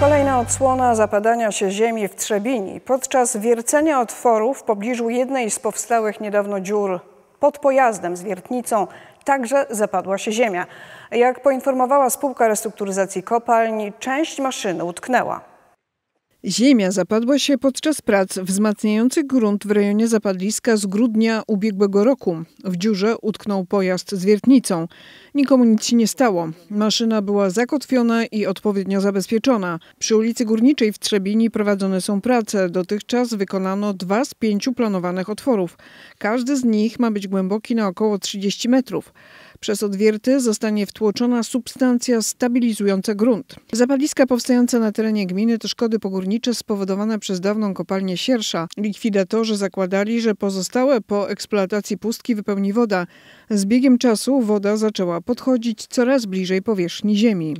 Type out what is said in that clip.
Kolejna odsłona zapadania się ziemi w Trzebini. Podczas wiercenia otworu w pobliżu jednej z powstałych niedawno dziur pod pojazdem z wiertnicą także zapadła się ziemia. Jak poinformowała Spółka Restrukturyzacji Kopalń, część maszyny utknęła. Ziemia zapadła się podczas prac wzmacniających grunt w rejonie zapadliska z grudnia ubiegłego roku. W dziurze utknął pojazd z wiertnicą. Nikomu nic się nie stało. Maszyna była zakotwiona i odpowiednio zabezpieczona. Przy ulicy Górniczej w Trzebini prowadzone są prace. Dotychczas wykonano dwa z pięciu planowanych otworów. Każdy z nich ma być głęboki na około 30 metrów. Przez odwierty zostanie wtłoczona substancja stabilizująca grunt. Zapaliska powstające na terenie gminy to szkody pogórnicze spowodowane przez dawną kopalnię siersza. Likwidatorzy zakładali, że pozostałe po eksploatacji pustki wypełni woda. Z biegiem czasu woda zaczęła podchodzić coraz bliżej powierzchni ziemi.